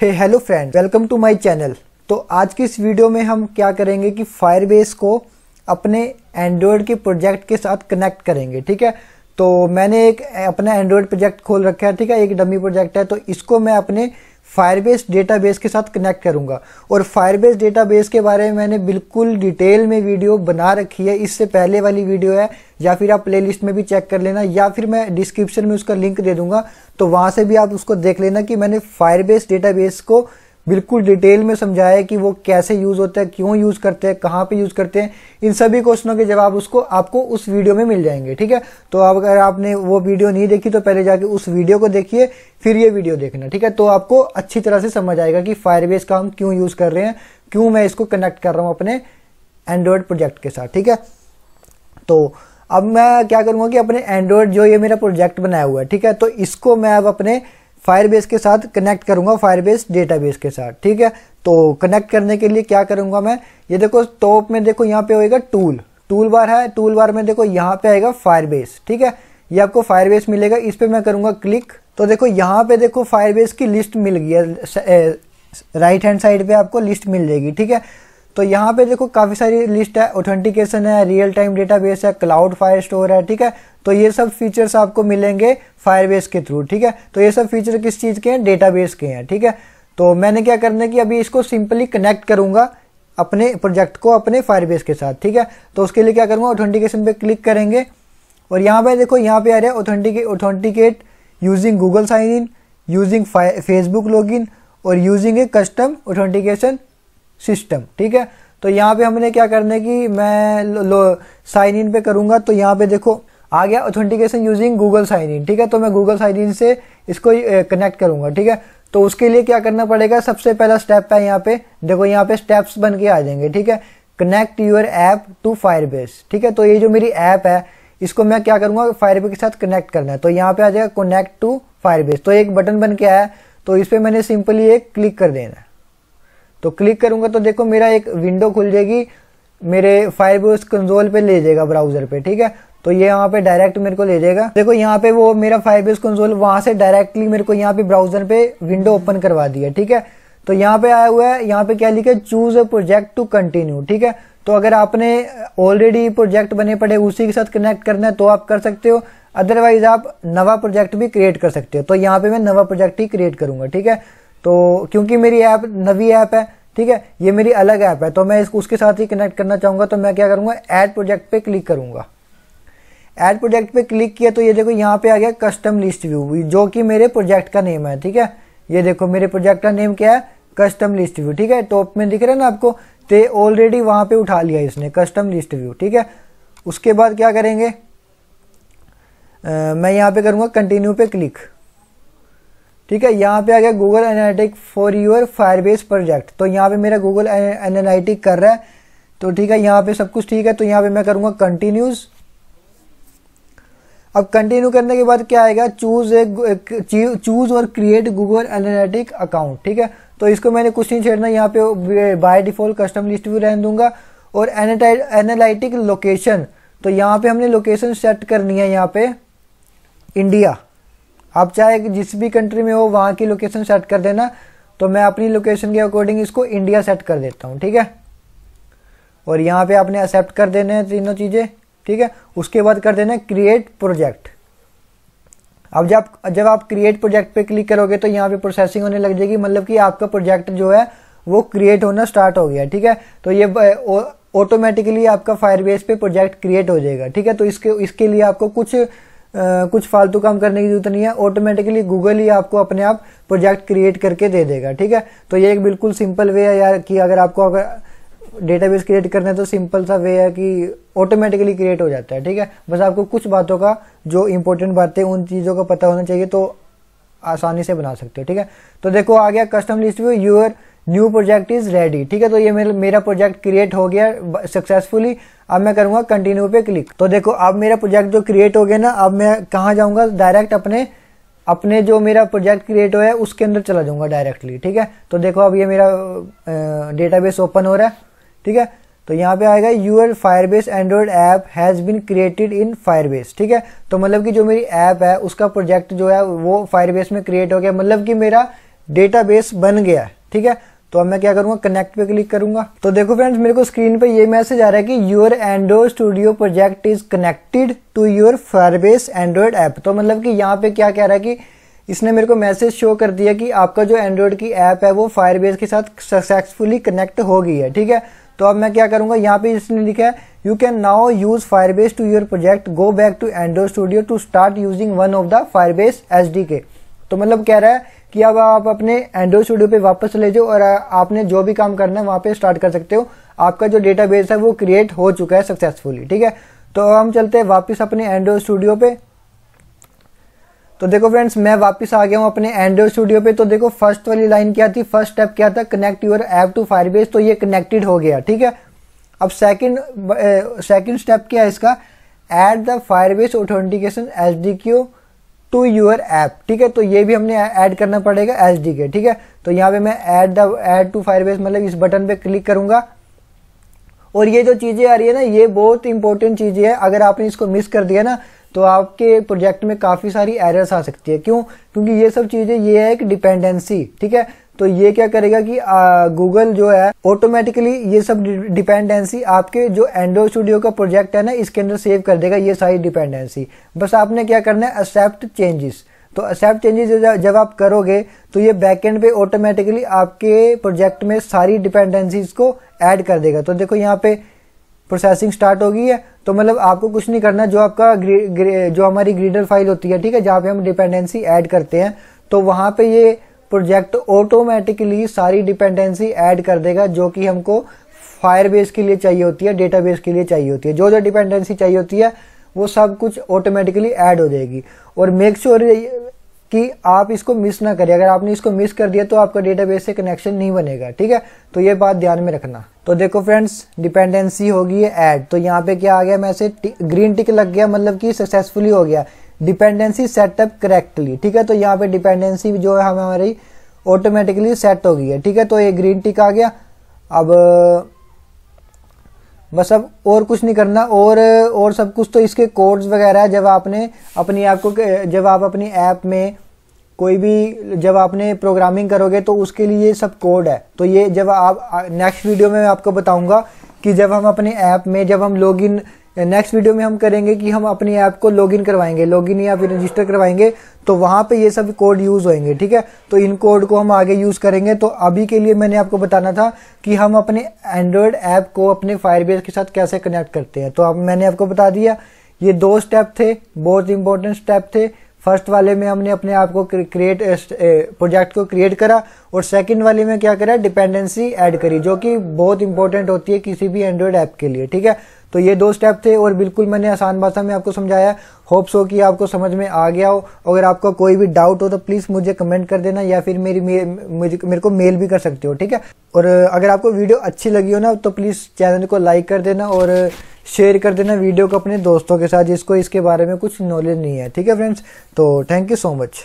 hey hello friend welcome to my channel तो आज की इस वीडियो में हम क्या करेंगे कि फायरबेस को अपने एंड्रॉयड के प्रोजेक्ट के साथ कनेक्ट करेंगे ठीक है तो मैंने एक अपना एंड्रॉयड प्रोजेक्ट खोल रखा है ठीक है एक डमी प्रोजेक्ट है तो इसको मैं अपने फायरबेस डेटाबेस के साथ कनेक्ट करूंगा और फायरबेस डेटाबेस के बारे में मैंने बिल्कुल डिटेल में वीडियो बना रखी है इससे पहले वाली वीडियो है या फिर आप प्लेलिस्ट में भी चेक कर लेना या फिर मैं डिस्क्रिप्शन में उसका लिंक दे दूंगा तो वहां से भी आप उसको देख लेना कि मैंने फायरबेस डेटाबेस को बिल्कुल डिटेल में समझाया कि वो कैसे यूज होता है क्यों यूज करते हैं कहाँ पे यूज करते हैं इन सभी क्वेश्चनों के जवाब उसको आपको उस वीडियो में मिल जाएंगे ठीक है तो अब अगर आपने वो वीडियो नहीं देखी तो पहले जाके उस वीडियो को देखिए फिर ये वीडियो देखना ठीक है तो आपको अच्छी तरह से समझ आएगा कि फायरबेस का हम क्यों यूज कर रहे हैं क्यों मैं इसको कनेक्ट कर रहा हूँ अपने एंड्रॉयड प्रोजेक्ट के साथ ठीक है तो अब मैं क्या करूंगा कि अपने एंड्रॉयड जो ये मेरा प्रोजेक्ट बनाया हुआ है ठीक है तो इसको मैं अब अपने फायरबेस के साथ कनेक्ट करूंगा फायरबेस डेटाबेस के साथ ठीक है तो कनेक्ट करने के लिए क्या करूंगा मैं ये देखो टॉप में देखो यहाँ पे होएगा टूल टूल बार है टूल बार में देखो यहाँ पे आएगा फायरबेस ठीक है ये आपको फायरबेस मिलेगा इस पर मैं करूंगा क्लिक तो देखो यहाँ पे देखो फायरबेस की लिस्ट मिल गई है राइट हैंड साइड पे आपको लिस्ट मिल जाएगी ठीक है तो यहाँ पे देखो काफी सारी लिस्ट है ऑथेंटिकेशन है रियल टाइम डेटाबेस है क्लाउड फायर स्टोर है ठीक है तो ये सब फीचर्स आपको मिलेंगे फायरबेस के थ्रू ठीक है तो ये सब फीचर किस चीज के हैं डेटाबेस के हैं ठीक है तो मैंने क्या करना है कि अभी इसको सिंपली कनेक्ट करूंगा अपने प्रोजेक्ट को अपने फायरबेस के साथ ठीक है तो उसके लिए क्या करूंगा ऑथेंटिकेशन पे क्लिक करेंगे और यहाँ पे देखो यहाँ पे आ रहा है authentic authenticate using Google sign in using Facebook log और using a custom authentication system ठीक है तो यहाँ पे हमने क्या करना है कि मैं साइन इन पे करूंगा तो यहाँ पे देखो आ गया authentication using Google sign in ठीक है तो मैं गूगल साइन इन से इसको कनेक्ट करूंगा ठीक है तो उसके लिए क्या करना पड़ेगा सबसे पहला स्टेप है यहाँ पे देखो यहाँ पे स्टेप्स बन के आ जाएंगे ठीक है connect your app to Firebase ठीक है तो ये जो मेरी ऐप है इसको मैं क्या करूंगा फायरबेस के साथ कनेक्ट करना है तो यहाँ पे आ जाएगा कनेक्ट टू फायरबेस तो एक बटन बन के आया तो इस पर मैंने सिंपली एक क्लिक कर देना है तो क्लिक करूंगा तो देखो मेरा एक विंडो खुल जाएगी मेरे उस कंजोल पे ले जाएगा ब्राउजर पे ठीक है तो ये यहाँ पे डायरेक्ट मेरे को ले जाएगा देखो यहाँ पे वो मेरा फायरबेस कंसोल वहां से डायरेक्टली मेरे को यहाँ पे ब्राउजर पे विंडो ओपन करवा दिया ठीक है तो यहाँ पे आया हुआ है यहाँ पे क्या लिखा है choose a project to continue ठीक है तो अगर आपने ऑलरेडी प्रोजेक्ट बने पड़े उसी के साथ कनेक्ट करना है तो आप कर सकते हो अदरवाइज आप नवा प्रोजेक्ट भी क्रिएट कर सकते हो तो यहाँ पे मैं नवा प्रोजेक्ट ही क्रिएट करूंगा ठीक है तो क्योंकि मेरी ऐप नवी ऐप है ठीक है ये मेरी अलग ऐप है तो मैं इसको उसके साथ ही कनेक्ट करना चाहूंगा तो मैं क्या करूंगा एड प्रोजेक्ट पे क्लिक करूंगा एड प्रोजेक्ट पे क्लिक किया तो ये देखो यहाँ पे आ गया कस्टम लिस्ट व्यू जो कि मेरे प्रोजेक्ट का नेम है ठीक है ये देखो मेरे प्रोजेक्ट का नेम क्या है कस्टम लिस्ट व्यू ठीक है टॉप में दिख रहा है ना आपको तो ऑलरेडी वहां पे उठा लिया इसने कस्टम लिस्ट व्यू ठीक है उसके बाद क्या करेंगे आ, मैं यहाँ पे करूंगा कंटिन्यू पे क्लिक ठीक है यहाँ पे आ गया Google analytic for your Firebase project तो यहाँ पे मेरा गूगल एनालिटिक कर रहा है तो ठीक है यहाँ पे सब कुछ ठीक है तो यहाँ पे मैं करूँगा कंटिन्यूज अब कंटिन्यू करने के बाद क्या आएगा चूज एक चूज और क्रिएट गूगल एनालिटिक अकाउंट ठीक है तो इसको मैंने कुछ नहीं छेड़ना यहाँ पे बाय डिफॉल्ट कस्टम लिस्ट भी रहने दूंगा और एनालिटिक लोकेशन तो यहाँ पे हमने लोकेशन सेट करनी है यहाँ पे इंडिया आप चाहे जिस भी कंट्री में हो वहाँ की लोकेशन सेट कर देना तो मैं अपनी लोकेशन के अकॉर्डिंग इसको इंडिया सेट कर देता हूँ ठीक है और यहाँ पे आपने एक्सेप्ट कर देने हैं तीनों चीज़ें ठीक है उसके बाद कर देना क्रिएट प्रोजेक्ट अब जब जब आप क्रिएट प्रोजेक्ट पे क्लिक करोगे तो यहाँ पे प्रोसेसिंग होने लग जाएगी मतलब कि आपका प्रोजेक्ट जो है वो क्रिएट होना स्टार्ट हो गया ठीक है तो ये ऑटोमेटिकली आपका फायरबेस पे प्रोजेक्ट क्रिएट हो जाएगा ठीक है तो इसके इसके लिए आपको कुछ कुछ फालतू काम करने की जरूरत नहीं है ऑटोमेटिकली गूगल ही आपको अपने आप प्रोजेक्ट क्रिएट करके दे देगा ठीक है तो ये एक बिल्कुल सिंपल वे है यार कि अगर आपको अगर डेटाबेस क्रिएट करना है तो सिंपल सा वे है कि ऑटोमेटिकली क्रिएट हो जाता है ठीक है बस आपको कुछ बातों का जो इंपॉर्टेंट बातें उन चीज़ों का पता होना चाहिए तो आसानी से बना सकते हो ठीक है तो देखो आ गया custom list view your new project is ready ठीक है तो ये मेरा प्रोजेक्ट क्रिएट हो गया सक्सेसफुली अब मैं करूंगा कंटिन्यू पे क्लिक तो देखो अब मेरा प्रोजेक्ट जो क्रिएट हो गया ना अब मैं कहाँ जाऊंगा डायरेक्ट अपने अपने जो मेरा प्रोजेक्ट क्रिएट हुआ है उसके अंदर चला जाऊंगा डायरेक्टली ठीक है तो देखो अब ये मेरा डेटाबेस ओपन हो रहा है ठीक है तो यहाँ पे आएगा your Firebase Android app has been created in Firebase ठीक है तो मतलब कि जो मेरी ऐप है उसका प्रोजेक्ट जो है वो फायरबेस में क्रिएट हो गया मतलब कि मेरा डेटाबेस बन गया ठीक है तो अब मैं क्या करूंगा कनेक्ट पे क्लिक करूंगा तो देखो फ्रेंड्स मेरे को स्क्रीन पे ये मैसेज आ रहा है कि your Android Studio project is connected to your Firebase Android app तो मतलब कि यहाँ पे क्या कह रहा है कि इसने मेरे को मैसेज शो कर दिया कि आपका जो एंड्रॉयड की ऐप है वो फायरबेस के साथ सक्सेसफुली कनेक्ट हो गई है ठीक है तो अब मैं क्या करूंगा यहाँ पे इसने लिखा है you can now use Firebase to your project go back to Android Studio to start using one of the Firebase H तो मतलब कह रहा है कि अब आप अपने एंड्रॉइड स्टूडियो पे वापस चले जाओ और आपने जो भी काम करना है वहां पे स्टार्ट कर सकते हो आपका जो डेटाबेस है वो क्रिएट हो चुका है सक्सेसफुली ठीक है तो हम चलते हैं वापस अपने एंड्रॉइड स्टूडियो पे तो देखो फ्रेंड्स मैं वापस आ गया हूँ अपने एंड्रॉइड स्टूडियो पे तो देखो फर्स्ट वाली लाइन क्या थी फर्स्ट स्टेप क्या था connect your app to Firebase तो ये कनेक्टेड हो गया ठीक है अब सेकेंड सेकेंड स्टेप क्या है इसका add the Firebase authentication S D K to your app ठीक है तो ये भी हमने ऐड करना पड़ेगा एस डी के ठीक है तो यहाँ पे मैं add the add to Firebase मतलब इस बटन पे क्लिक करूंगा और ये जो चीजें आ रही है ना ये बहुत इंपॉर्टेंट चीजें है अगर आपने इसको मिस कर दिया ना तो आपके प्रोजेक्ट में काफ़ी सारी एरर्स आ सकती है क्यों क्योंकि ये सब चीज़ें ये है एक डिपेंडेंसी ठीक है तो ये क्या करेगा कि गूगल जो है ऑटोमेटिकली ये सब डिपेंडेंसी आपके जो एंड्रॉइड स्टूडियो का प्रोजेक्ट है ना इसके अंदर सेव कर देगा ये सारी डिपेंडेंसी बस आपने क्या करना है एक्सेप्ट चेंजेस तो एक्सेप्ट चेंजेस जब आप करोगे तो ये बैकएंड पे ऑटोमेटिकली आपके प्रोजेक्ट में सारी डिपेंडेंसीज को ऐड कर देगा तो देखो यहाँ पे प्रोसेसिंग स्टार्ट हो गई है तो मतलब आपको कुछ नहीं करना जो आपका ग्रे, ग्रे, जो हमारी ग्रीडर फाइल होती है ठीक है जहाँ पे हम डिपेंडेंसी ऐड करते हैं तो वहाँ पे ये प्रोजेक्ट ऑटोमेटिकली सारी डिपेंडेंसी ऐड कर देगा जो कि हमको फायर बेस के लिए चाहिए होती है डेटाबेस के लिए चाहिए होती है जो जो डिपेंडेंसी चाहिए होती है वो सब कुछ ऑटोमेटिकली ऐड हो जाएगी और मेक श्योर sure कि आप इसको मिस ना करें अगर आपने इसको मिस कर दिया तो आपका डेटाबेस से कनेक्शन नहीं बनेगा ठीक है तो ये बात ध्यान में रखना तो देखो फ्रेंड्स डिपेंडेंसी होगी ऐड तो यहाँ पे क्या आ गया मैं ग्रीन टिक लग गया मतलब कि सक्सेसफुली हो गया डिपेंडेंसी सेटअप करेक्टली ठीक है तो यहाँ पे डिपेंडेंसी जो है हमारी ऑटोमेटिकली सेट हो गई है ठीक है तो ये ग्रीन टिक आ गया अब बस अब और कुछ नहीं करना और और सब कुछ तो इसके कोड्स वगैरह है जब आपने अपनी ऐप को जब आप अपनी ऐप में कोई भी जब आपने प्रोग्रामिंग करोगे तो उसके लिए सब कोड है तो ये जब आप नेक्स्ट वीडियो में मैं आपको बताऊंगा कि जब हम अपने ऐप में जब हम लॉगिन नेक्स्ट वीडियो में हम करेंगे कि हम अपनी ऐप को लॉगिन करवाएंगे लॉगिन या फिर रजिस्टर करवाएंगे तो वहां पे ये सब कोड यूज़ होएंगे ठीक है तो इन कोड को हम आगे यूज़ करेंगे तो अभी के लिए मैंने आपको बताना था कि हम अपने एंड्रॉयड ऐप को अपने फायरबेस के साथ कैसे कनेक्ट करते हैं तो अब मैंने आपको बता दिया ये दो स्टेप थे बहुत इंपॉर्टेंट स्टेप थे फर्स्ट वाले में हमने अपने आप को क्रिएट प्रोजेक्ट को क्रिएट करा और सेकंड वाले में क्या करा डिपेंडेंसी ऐड करी जो कि बहुत इंपॉर्टेंट होती है किसी भी एंड्रॉयड ऐप के लिए ठीक है तो ये दो स्टेप थे और बिल्कुल मैंने आसान भाषा में आपको समझाया होप्स हो कि आपको समझ में आ गया हो अगर आपका कोई भी डाउट हो तो प्लीज़ मुझे कमेंट कर देना या फिर मेरी मुझे मेरे को मेल भी कर सकते हो ठीक है और अगर आपको वीडियो अच्छी लगी हो ना तो प्लीज़ चैनल को लाइक कर देना और शेयर कर देना वीडियो को अपने दोस्तों के साथ जिसको इसके बारे में कुछ नॉलेज नहीं है ठीक है फ्रेंड्स तो थैंक यू सो मच